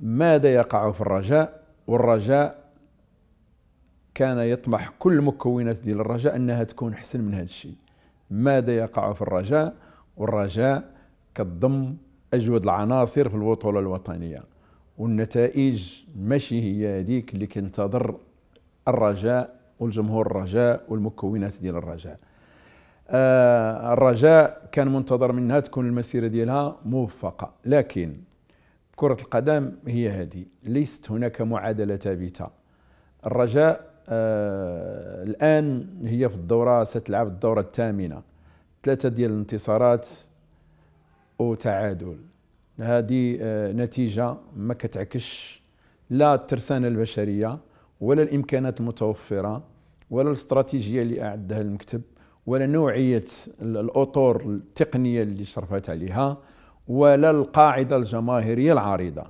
ماذا يقع في الرجاء والرجاء كان يطمح كل المكونات ديال الرجاء انها تكون احسن من هذا الشيء ماذا يقع في الرجاء والرجاء كتضم اجود العناصر في البطوله الوطنيه والنتائج ماشي هي هذيك اللي كنتظر الرجاء والجمهور الرجاء والمكونات ديال الرجاء آه الرجاء كان منتظر منها تكون المسيرة ديالها موفقة لكن كرة القدم هي هذه ليست هناك معادلة ثابتة الرجاء آه الآن هي في الدورة ستلعب الدورة الثامنة ثلاثة ديال الانتصارات وتعادل هذه آه نتيجة ما كتعكش لا الترسانة البشرية ولا الامكانات المتوفره ولا الاستراتيجيه اللي اعدها المكتب ولا نوعيه الاطور التقنيه اللي شرفت عليها ولا القاعده الجماهيريه العريضه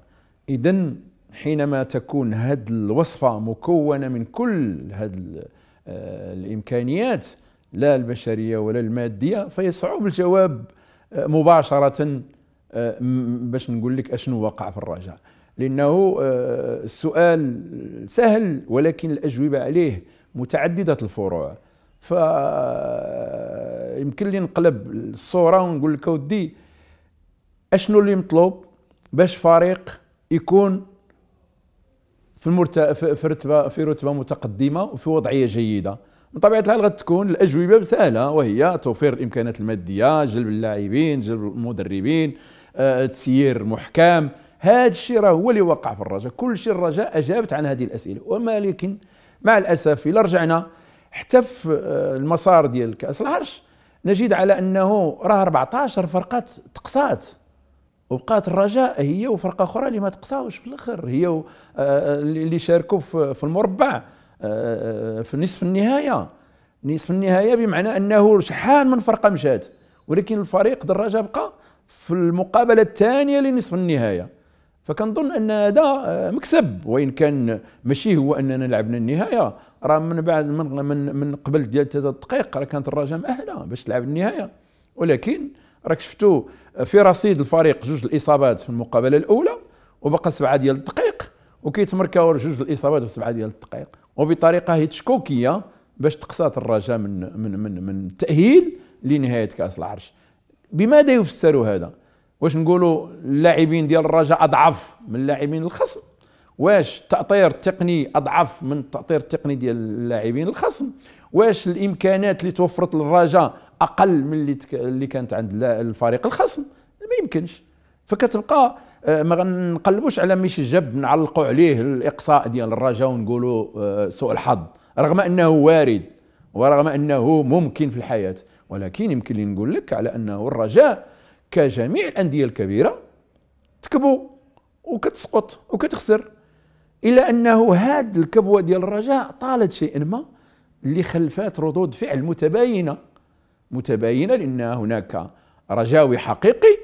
اذا حينما تكون هذه الوصفه مكونه من كل هذه آه، الامكانيات لا البشريه ولا الماديه فيصعب الجواب آه، مباشره آه، باش نقول لك اشنو وقع في الرجاء لأنه آه، السؤال سهل ولكن الأجوبة عليه متعددة الفروع آه، يمكن لي نقلب الصورة ونقول لك اودي أشنو اللي مطلوب باش فريق يكون في المرت... في رتبه في رتبه متقدمه وفي وضعيه جيده من طبيعه الحال غتكون الاجوبه سهله وهي توفير الامكانات الماديه جلب اللاعبين جلب المدربين آه، تسيير محكم هذا الشيء راه هو اللي وقع في الرجاء كل شيء الرجاء اجابت عن هذه الاسئله ولكن مع الاسف الى رجعنا حتى في آه، المسار ديال كاس العرش نجد على انه راه 14 فرقات تقصات وبقات الرجاء هي وفرقه اخرى اللي ما تقصاوش في الاخر هي آه، آه، اللي شاركوا في المربع في نصف النهايه نصف النهايه بمعنى انه شحال من فرقه مشات ولكن الفريق دراجه بقى في المقابله الثانيه لنصف النهايه فكنظن ان هذا آه، مكسب وان كان ماشي هو اننا لعبنا النهايه راه من بعد من من, من قبل ديال ثلاثه دقائق راه كانت الرجاء مأهله باش تلعب النهايه ولكن راك شفتوا آه، في رصيد الفريق جوج الاصابات في المقابله الاولى وبقى سبعه ديال الدقائق وكيتمركاو جوج الاصابات في سبعه ديال الدقائق وبطريقه هيتشكوكيه باش تقصات الرجاء من من من من التاهيل لنهايه كاس العرش بماذا يفسر هذا؟ واش نقولوا اللاعبين ديال الرجاء اضعف من اللاعبين الخصم واش التاطير التقني اضعف من التاطير التقني ديال اللاعبين الخصم واش الامكانات اللي توفرت للرجاء اقل من اللي تك... اللي كانت عند الفريق الخصم ما يمكنش فكتبقى آه، ما غنقلبوش على ميشي جاب نعلقوا عليه الاقصاء ديال الرجاء ونقولوا آه، سوء الحظ رغم انه وارد ورغم انه ممكن في الحياه ولكن يمكن لي نقول لك على انه الرجاء كجميع الانديه الكبيره تكبو وكتسقط وكتخسر الا انه هاد الكبوه ديال الرجاء طالت شيئا ما اللي خلفات ردود فعل متباينه متباينه لان هناك رجاوي حقيقي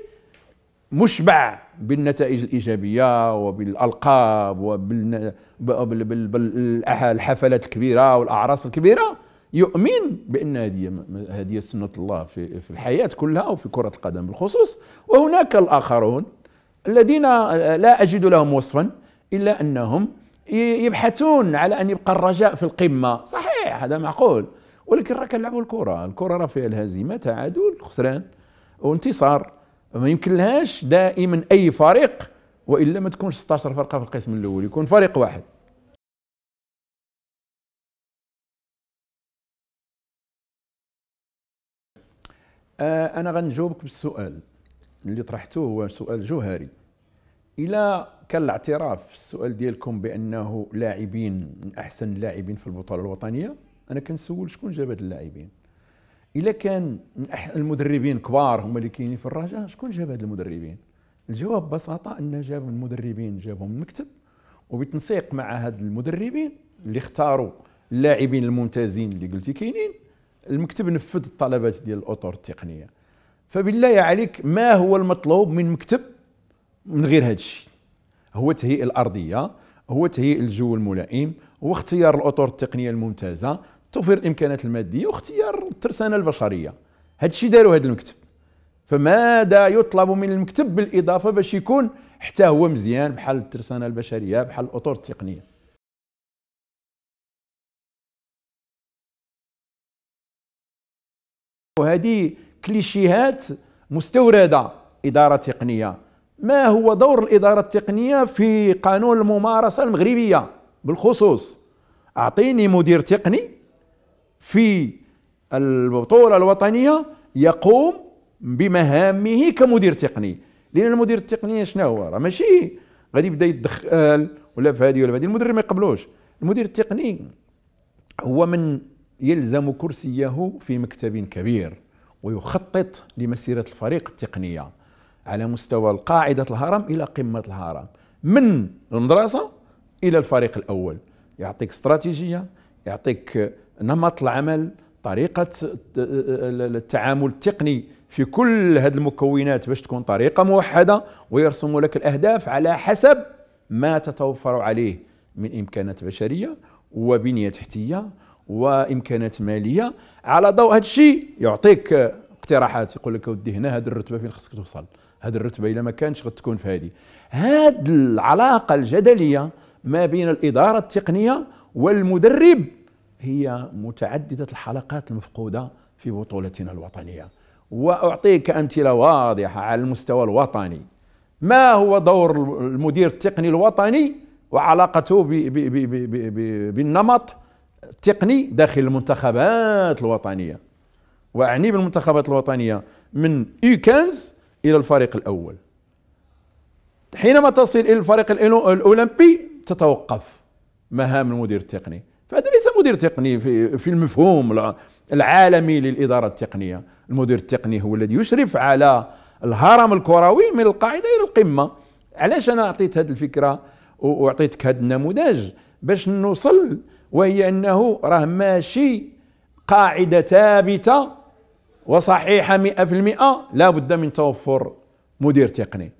مشبع بالنتائج الايجابيه وبالالقاب وبالحفلات الكبيره والاعراس الكبيره يؤمن بان هذه هذه سنه الله في في الحياه كلها وفي كره القدم بالخصوص وهناك الاخرون الذين لا اجد لهم وصفا الا انهم يبحثون على ان يبقى الرجاء في القمه صحيح هذا معقول ولكن راه كنلعبوا الكره الكره راه فيها الهزيمه تعادل خسران وانتصار ما يمكنلهاش دائما اي فريق والا ما تكونش 16 فرقه في القسم الاول يكون فريق واحد آه انا غنجاوبك بالسؤال اللي طرحته هو سؤال جوهري الى كان الاعتراف في السؤال ديالكم بانه لاعبين من احسن اللاعبين في البطوله الوطنيه انا كنسول شكون جاب هاد اللاعبين الا كان من المدربين كبار هما اللي كاينين في الرجاء شكون جاب هاد المدربين الجواب ببساطه ان جاب المدربين جابهم المكتب وبتنسيق مع هاد المدربين اللي اختاروا اللاعبين الممتازين اللي قلتي كاينين المكتب نفذ الطلبات ديال الاطر التقنيه فبالله عليك ما هو المطلوب من مكتب من غير هذا الشيء هو تهيئ الارضيه هو تهيئ الجو الملائم هو اختيار الاطر التقنيه الممتازه توفير الامكانات الماديه واختيار الترسانه البشريه هذا الشيء داروا هذا المكتب فماذا يطلب من المكتب بالاضافه باش يكون حتى هو مزيان بحال الترسانه البشريه بحال الاطر التقنيه وهذه كليشيهات مستورده اداره تقنيه ما هو دور الاداره التقنيه في قانون الممارسه المغربيه بالخصوص اعطيني مدير تقني في البطوله الوطنيه يقوم بمهامه كمدير تقني لان المدير التقني شنو هو راه ماشي غادي يبدا يدخل ولا في هذه ولا في هذه المدير ما يقبلوش المدير التقني هو من يلزم كرسيه في مكتب كبير ويخطط لمسيرة الفريق التقنية على مستوى القاعدة الهرم إلى قمة الهرم من المدرسة إلى الفريق الأول يعطيك استراتيجية يعطيك نمط العمل طريقة التعامل التقني في كل هذه المكونات باش تكون طريقة موحدة ويرسم لك الأهداف على حسب ما تتوفر عليه من إمكانات بشرية وبنية تحتية وامكانات ماليه على ضوء هذا الشيء يعطيك اقتراحات يقول لك ودي هنا هذه الرتبه فين خصك توصل هذه الرتبه الا ما كانش غتكون في هذه هذه العلاقه الجدليه ما بين الاداره التقنيه والمدرب هي متعدده الحلقات المفقوده في بطولتنا الوطنيه واعطيك امثله واضحه على المستوى الوطني ما هو دور المدير التقني الوطني وعلاقته بالنمط تقني داخل المنتخبات الوطنيه واعني بالمنتخبات الوطنيه من u 15 الى الفريق الاول حينما تصل الى الفريق الاولمبي تتوقف مهام المدير التقني فهذا ليس مدير تقني في, في المفهوم العالمي للاداره التقنيه المدير التقني هو الذي يشرف على الهرم الكروي من القاعده الى القمه علاش انا اعطيت هذه الفكره واعطيتك هذا النموذج باش نوصل وهي أنه راه ماشي قاعدة ثابتة وصحيحة مئة في المئة لا بد من توفر مدير تقني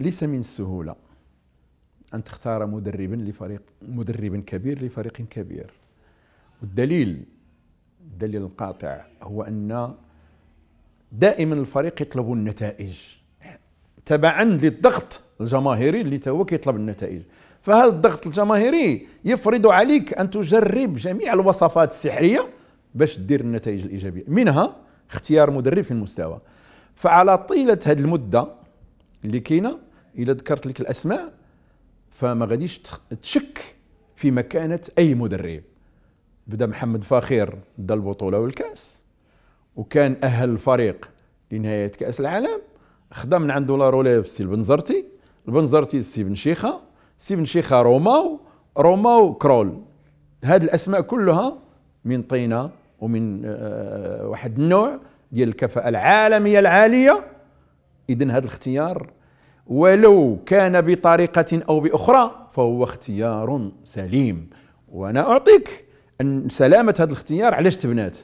ليس من السهولة أن تختار مدربا لفريق مدرب كبير لفريق كبير والدليل الدليل القاطع هو أن دائما الفريق يطلب النتائج تبعا للضغط الجماهيري اللي توا كيطلب النتائج فهذا الضغط الجماهيري يفرض عليك ان تجرب جميع الوصفات السحريه باش دير النتائج الايجابيه منها اختيار مدرب في المستوى فعلى طيله هذه المده اللي كاينه الا ذكرت لك الاسماء فما غاديش تشك في مكانه اي مدرب بدا محمد فاخير دا البطوله والكاس وكان اهل الفريق لنهايه كاس العالم خدا من عنده لا روليف سي البنزرتي البنزرتي سي بن شيخه سي بن شيخه روماو روماو كرول هاد الاسماء كلها من طينه ومن آه، واحد النوع ديال الكفاءه العالميه العاليه اذا هذا الاختيار ولو كان بطريقه او باخرى فهو اختيار سليم وانا اعطيك ان سلامه هذا الاختيار علاش تبنات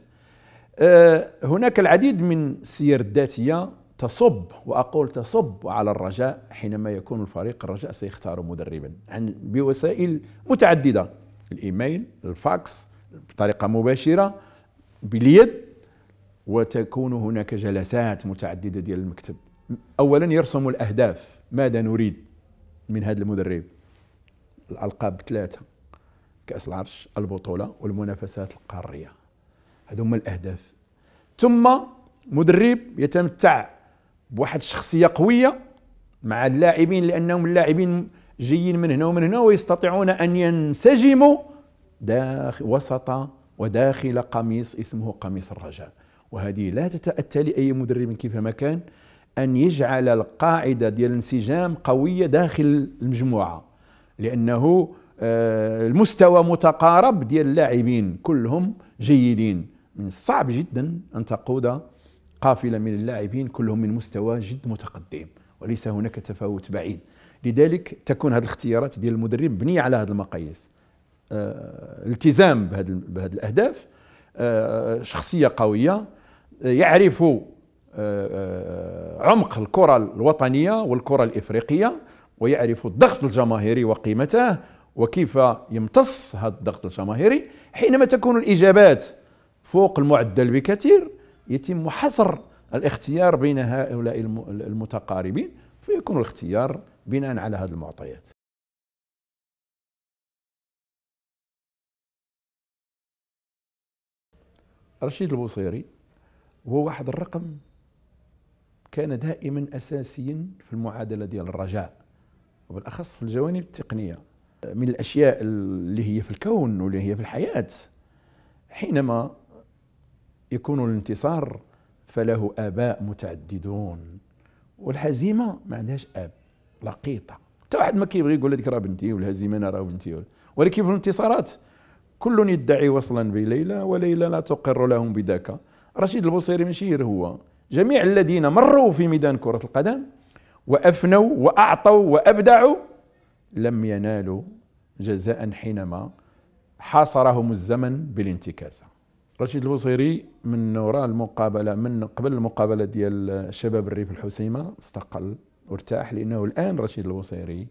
آه، هناك العديد من السير الذاتيه تصب واقول تصب على الرجاء حينما يكون الفريق الرجاء سيختار مدربا عن يعني بوسائل متعدده الايميل الفاكس بطريقه مباشره باليد وتكون هناك جلسات متعدده ديال المكتب اولا يرسم الاهداف ماذا نريد من هذا المدرب الالقاب ثلاثه كاس العرش البطوله والمنافسات القاريه هذو هما الاهداف ثم مدرب يتمتع بواحد الشخصيه قويه مع اللاعبين لانهم اللاعبين جايين من هنا ومن هنا ويستطيعون ان ينسجموا داخل وسط وداخل قميص اسمه قميص الرجاء وهذه لا تتاتى لاي مدرب كيفما كان ان يجعل القاعده ديال الانسجام قويه داخل المجموعه لانه آه، المستوى متقارب ديال اللاعبين كلهم جيدين من الصعب جدا ان تقود قافلة من اللاعبين كلهم من مستوى جد متقدم وليس هناك تفاوت بعيد لذلك تكون هذه الاختيارات ديال المدرب مبنية على هذه المقاييس آه التزام بهذه الأهداف آه شخصية قوية آه، يعرف آه،, آه عمق الكرة الوطنية والكرة الإفريقية ويعرف الضغط الجماهيري وقيمته وكيف يمتص هذا الضغط الجماهيري حينما تكون الإجابات فوق المعدل بكثير يتم حصر الاختيار بين هؤلاء المتقاربين فيكون الاختيار بناء على هذه المعطيات رشيد البوصيري هو واحد الرقم كان دائما اساسيا في المعادله ديال الرجاء وبالاخص في الجوانب التقنيه من الاشياء اللي هي في الكون واللي هي في الحياه حينما يكون الانتصار فله اباء متعددون والهزيمه ما عندهاش اب لقيطه حتى واحد ما كيبغي يقول هذيك راه بنتي والهزيمه انا راه بنتي ولكن في الانتصارات كل يدعي وصلا بليلى وليلى لا تقر لهم بذاك رشيد البوصيري ماشي هو جميع الذين مروا في ميدان كرة القدم وأفنوا وأعطوا وأبدعوا لم ينالوا جزاء حينما حاصرهم الزمن بالانتكاسة رشيد البوصيري من وراء المقابله من قبل المقابله ديال شباب الريف الحسيمه استقل وارتاح لانه الان رشيد البوصيري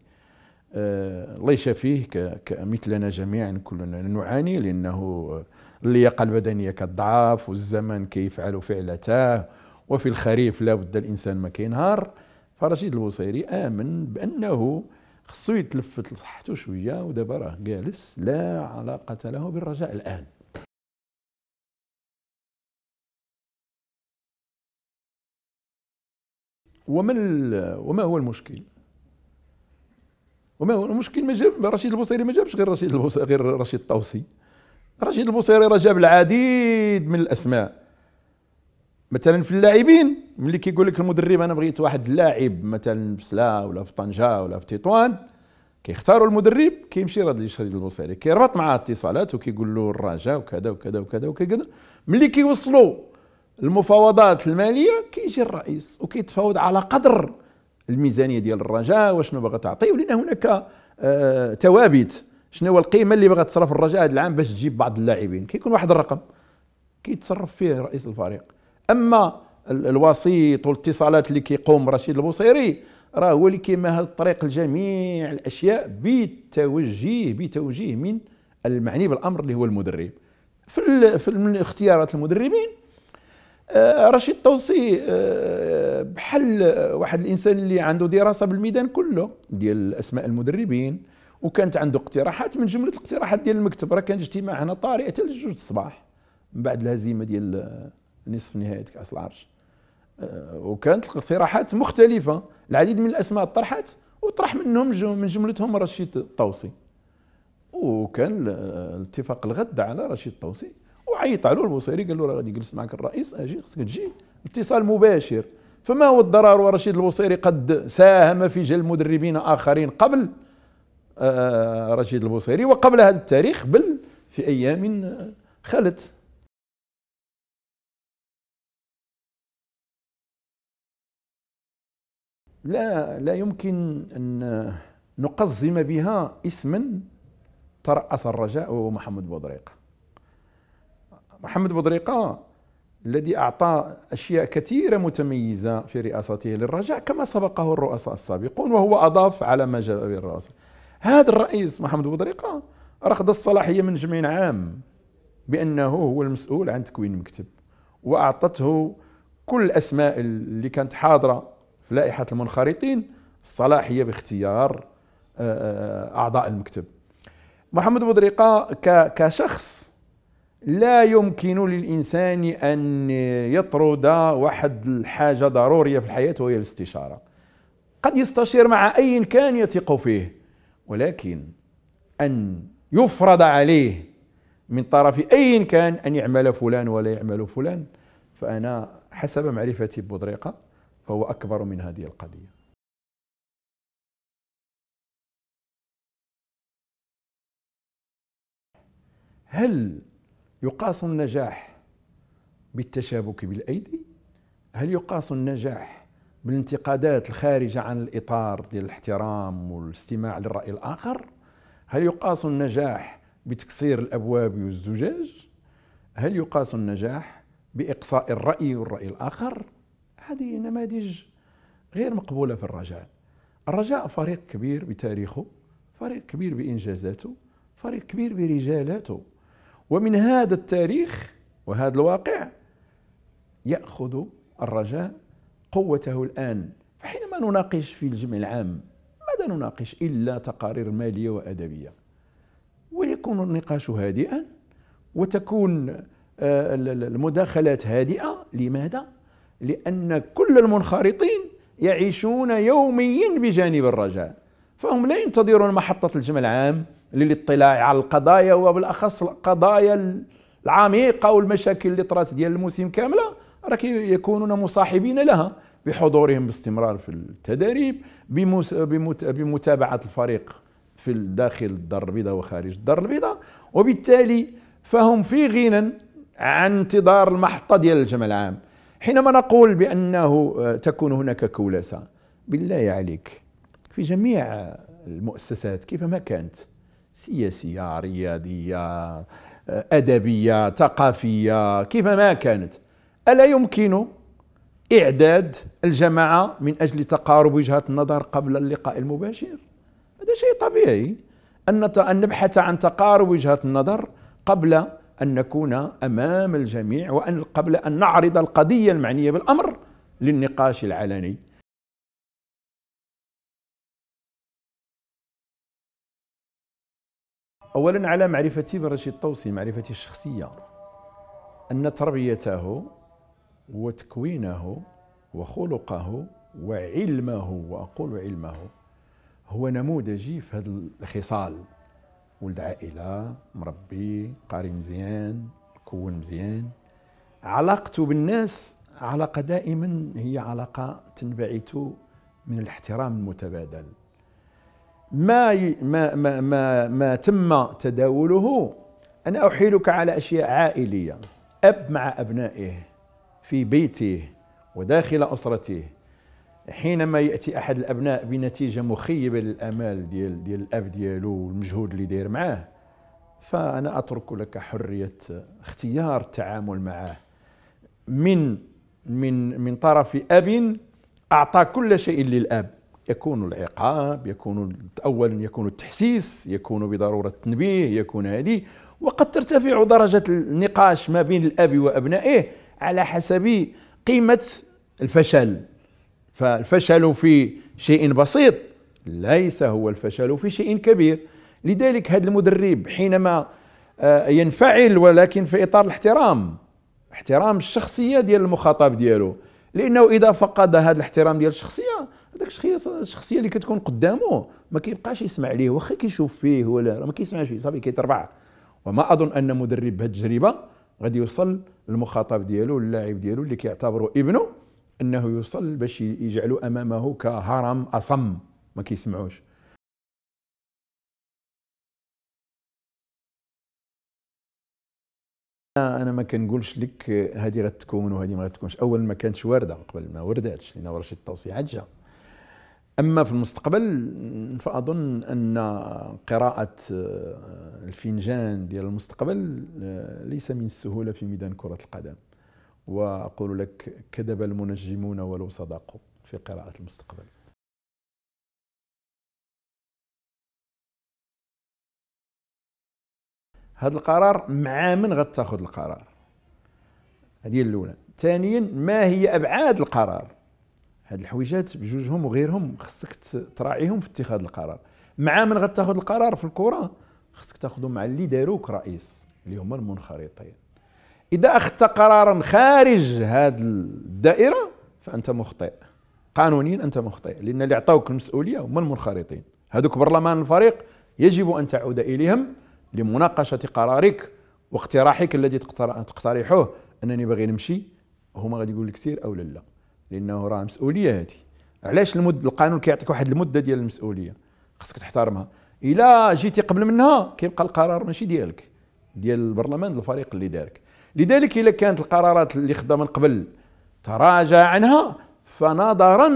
آه الله يشافيه كمثلنا جميعا كلنا نعاني لانه اللياقه البدنيه كضعاف والزمن كيفعل فعلته وفي الخريف لا بد الانسان ما كينهار فرشيد البوصيري امن بانه خصو يتلفت لصحته شويه ودابا راه جالس لا علاقه له بالرجاء الان وما وما هو المشكل؟ وما هو المشكل ما جاب رشيد البوصيري ما جابش غير رشيد البوصيري غير رشيد الطوسي رشيد البوصيري راه جاب العديد من الاسماء مثلا في اللاعبين ملي كيقول لك المدرب انا بغيت واحد اللاعب مثلا في سلا ولا في طنجه ولا في تطوان كيختاروا المدرب كيمشي راه رشيد البوصيري كيربط معاه اتصالات وكيقول له الرجاء وكذا وكذا وكذا وكذا ملي كيوصلوا المفاوضات الماليه كيجي الرئيس وكيتفاوض على قدر الميزانيه ديال الرجاء وشنو باغا تعطي ولان هناك آه توابت شنو هو القيمه اللي باغا تصرف الرجاء هذا العام باش تجيب بعض اللاعبين كيكون واحد الرقم كيتصرف فيه رئيس الفريق اما الوسيط والاتصالات اللي كيقوم رشيد البوصيري راه هو اللي كيما الطريق لجميع الاشياء بتوجيه بتوجيه من المعني بالامر اللي هو المدرب في في اختيارات المدربين آه، رشيد طوسي آه، بحل واحد الانسان اللي عنده دراسه بالميدان كله ديال اسماء المدربين وكانت عنده اقتراحات من جمله الاقتراحات ديال المكتب راه كان اجتماع هنا طارئ حتى لجوج الصباح من بعد الهزيمه ديال نصف نهائي كاس العرش آه، وكانت الاقتراحات مختلفه العديد من الاسماء طرحت وطرح منهم من جملتهم رشيد الطوسي وكان الاتفاق الغد على رشيد الطوسي وعيط له البوصيري قال له راه غادي يجلس معك الرئيس اجي أه، خصك تجي اتصال مباشر فما هو الضرر ورشيد البوصيري قد ساهم في جلب مدربين اخرين قبل أه، رشيد البوصيري وقبل هذا التاريخ بل في ايام أه، خلت لا لا يمكن ان نقزم بها اسما ترأس الرجاء وهو محمد بودريقه محمد بودريقة الذي أعطى أشياء كثيرة متميزة في رئاسته للرجاء كما سبقه الرؤساء السابقون وهو أضاف على ما جاء به الرؤساء هذا الرئيس محمد بودريقة رخض الصلاحية من جميع عام بأنه هو المسؤول عن تكوين المكتب وأعطته كل الأسماء اللي كانت حاضرة في لائحة المنخرطين الصلاحية باختيار آه، آه، آه، أعضاء المكتب محمد بودريقة كشخص لا يمكن للإنسان أن يطرد واحد الحاجة ضرورية في الحياة وهي الاستشارة قد يستشير مع أي كان يثق فيه ولكن أن يفرض عليه من طرف أي كان أن يعمل فلان ولا يعمل فلان فأنا حسب معرفتي ببودريقة فهو أكبر من هذه القضية هل يقاس النجاح بالتشابك بالايدي هل يقاس النجاح بالانتقادات الخارجه عن الاطار ديال الاحترام والاستماع للراي الاخر هل يقاس النجاح بتكسير الابواب والزجاج هل يقاس النجاح باقصاء الراي والراي الاخر هذه نماذج غير مقبوله في الرجاء الرجاء فريق كبير بتاريخه فريق كبير بانجازاته فريق كبير برجالاته ومن هذا التاريخ وهذا الواقع يأخذ الرجاء قوته الآن فحينما نناقش في الجمع العام ماذا نناقش إلا تقارير مالية وأدبية ويكون النقاش هادئا وتكون آه، المداخلات هادئة لماذا؟ لأن كل المنخرطين يعيشون يوميا بجانب الرجاء فهم لا ينتظرون محطة الجمع العام للاطلاع على القضايا وبالاخص القضايا العميقه والمشاكل اللي طرات ديال الموسم كامله راه يكونون مصاحبين لها بحضورهم باستمرار في التدريب بمتابعه الفريق في داخل الدار البيضاء وخارج الدار البيضاء وبالتالي فهم في غنى عن انتظار المحطه ديال الجمع العام حينما نقول بانه آه، تكون هناك كولاسه بالله عليك في جميع المؤسسات كيفما كانت سياسية رياضية آه، أدبية ثقافية كيفما كانت ألا يمكن إعداد الجماعة من أجل تقارب وجهات النظر قبل اللقاء المباشر هذا شيء طبيعي أن نبحث عن تقارب وجهات النظر قبل أن نكون أمام الجميع وأن قبل أن نعرض القضية المعنية بالأمر للنقاش العلني أولا على معرفتي برشيد الطوسي معرفتي الشخصية أن تربيته وتكوينه وخلقه وعلمه وأقول علمه هو نموذجي في هذا الخصال ولد عائلة مربي قاري مزيان كون مزيان علاقته بالناس علاقة دائما هي علاقة تنبعث من الاحترام المتبادل ما ما ما ما, ما تم تداوله انا احيلك على اشياء عائليه اب مع ابنائه في بيته وداخل اسرته حينما ياتي احد الابناء بنتيجه مخيبه للامال ديال ديال الاب ديالو والمجهود اللي داير معاه فانا اترك لك حريه اختيار التعامل معه من من من طرف اب اعطى كل شيء للاب يكون العقاب يكون اولا يكون التحسيس يكون بضروره التنبيه يكون هذه وقد ترتفع درجه النقاش ما بين الاب وابنائه على حسب قيمه الفشل فالفشل في شيء بسيط ليس هو الفشل في شيء كبير لذلك هذا المدرب حينما آه، ينفعل ولكن في اطار الاحترام احترام الشخصيه ديال المخاطب ديالو لانه اذا فقد هذا الاحترام ديال الشخصيه داك الشخصيه اللي كتكون قدامه ما كيبقاش يسمع ليه واخا كيشوف فيه ولا ما كيسمعش فيه صافي كيتربع وما اظن ان مدرب بهذه التجربه غادي يوصل للمخاطب ديالو اللاعب ديالو اللي كيعتبره ابنه انه يوصل باش يجعلو امامه كهرم اصم ما كيسمعوش انا ما كنقولش لك هذه غتكون وهذه ما غتكونش اول ما كانتش وارده قبل ما ورداتش لان ورشه شي التوصيعات جا أما في المستقبل فأظن أن قراءة آه، الفنجان ديال المستقبل آه، ليس من السهولة في ميدان كرة القدم وأقول لك كذب المنجمون ولو صدقوا في قراءة المستقبل هذا القرار مع من غتاخذ القرار هذه الاولى ثانيا ما هي ابعاد القرار هاد الحويجات بجوجهم وغيرهم خصك تراعيهم في اتخاذ القرار مع من غتاخذ القرار في الكره خصك تاخذه مع اللي داروك رئيس اللي هما المنخرطين اذا اخذت قرارا خارج هاد الدائره فانت مخطئ قانونيا انت مخطئ لان اللي عطاوك المسؤوليه هما المنخرطين هذوك برلمان الفريق يجب ان تعود اليهم لمناقشه قرارك واقتراحك الذي تقترحه انني باغي نمشي هما غادي يقول لك سير او لا لانه راه مسؤوليه هذه علاش المد القانون كيعطيك واحد المده ديال المسؤوليه خصك تحترمها الا جيتي قبل منها كيبقى القرار ماشي ديالك ديال البرلمان الفريق اللي دارك لذلك الا كانت القرارات اللي خدا من قبل تراجع عنها فنظرا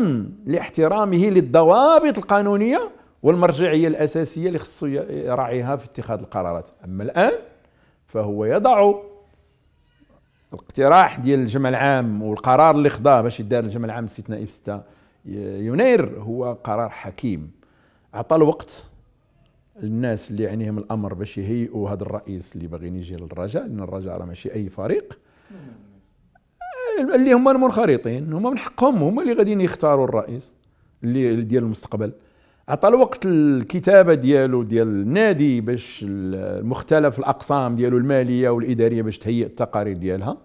لاحترامه للضوابط القانونيه والمرجعيه الاساسيه اللي خصو يراعيها في اتخاذ القرارات اما الان فهو يضع الاقتراح ديال الجمع العام والقرار اللي خداه باش يدار الجمع العام الاستثنائي في 6 يناير هو قرار حكيم عطى الوقت الناس اللي عينيهم الامر باش يهيئوا هذا الرئيس اللي باغيين يجي للرجاء لان الرجاء راه ماشي اي فريق اللي هما المنخرطين هما من حقهم هما اللي غاديين يختاروا الرئيس اللي ديال المستقبل عطى الوقت الكتابه ديالو ديال النادي باش مختلف الاقسام ديالو الماليه والاداريه باش تهيئ التقارير ديالها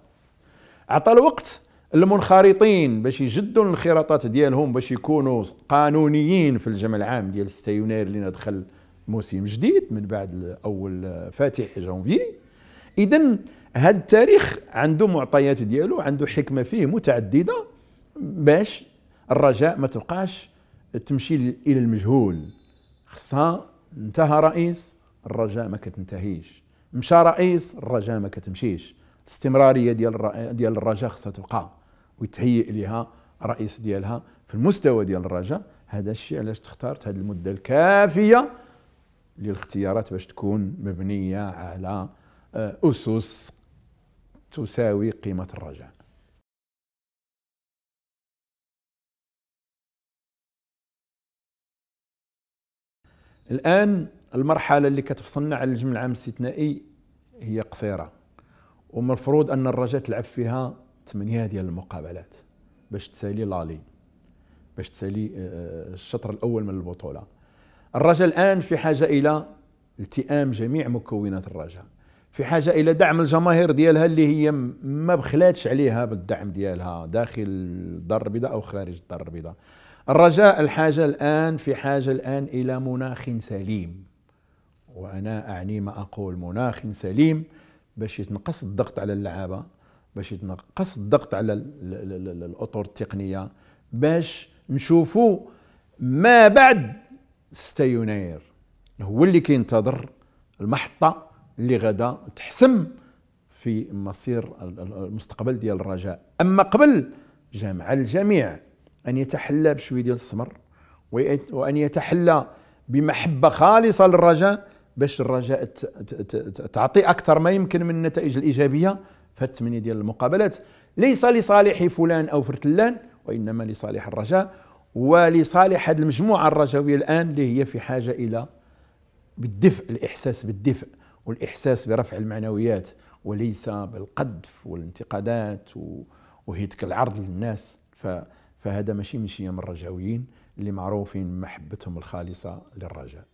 عطى الوقت المنخرطين باش يجدوا الانخراطات ديالهم باش يكونوا قانونيين في الجمع العام ديال 6 يناير اللي دخل موسم جديد من بعد اول فاتح جونفي اذا هذا التاريخ عنده معطيات ديالو عنده حكمه فيه متعدده باش الرجاء ما تبقاش تمشي الى المجهول خصها انتهى رئيس الرجاء ما كتنتهيش مشى رئيس الرجاء ما كتمشيش الاستمراريه ديال ديال الرجاء خصها تبقى ويتهيئ لها رئيس ديالها في المستوى ديال الرجاء هذا الشيء علاش تختارت هذه المده الكافيه للاختيارات باش تكون مبنيه على آه، اسس تساوي قيمه الرجاء الان المرحله اللي كتفصلنا على الجمع العام الاستثنائي هي قصيره ومفروض المفروض ان الرجاء تلعب فيها ثمانيه ديال المقابلات باش تسالي لالي باش تسالي آه، آه، الشطر الاول من البطوله الرجاء الان في حاجه الى التئام جميع مكونات الرجاء في حاجه الى دعم الجماهير ديالها اللي هي ما بخلاتش عليها بالدعم ديالها داخل الدار البيضاء او خارج الدار البيضاء الرجاء الحاجه الان في حاجه الان الى مناخ سليم وانا اعني ما اقول مناخ سليم باش يتنقص الضغط على اللعابه باش يتنقص الضغط على الاطر التقنيه باش نشوفوا ما بعد 6 يناير هو اللي كينتظر المحطه اللي غدا تحسم في مصير المستقبل ديال الرجاء اما قبل جمع الجميع ان يتحلى بشويه ديال السمر وان يتحلى بمحبه خالصه للرجاء باش الرجاء تعطي اكثر ما يمكن من النتائج الايجابيه في الثمانيه ديال المقابلات ليس لصالح فلان او فرتلان وانما لصالح الرجاء ولصالح هذه المجموعه الرجويه الان اللي هي في حاجه الى بالدفء الاحساس بالدفء والاحساس برفع المعنويات وليس بالقذف والانتقادات وهيتك العرض للناس فهذا ماشي من شيم الرجاويين اللي معروفين محبتهم الخالصه للرجاء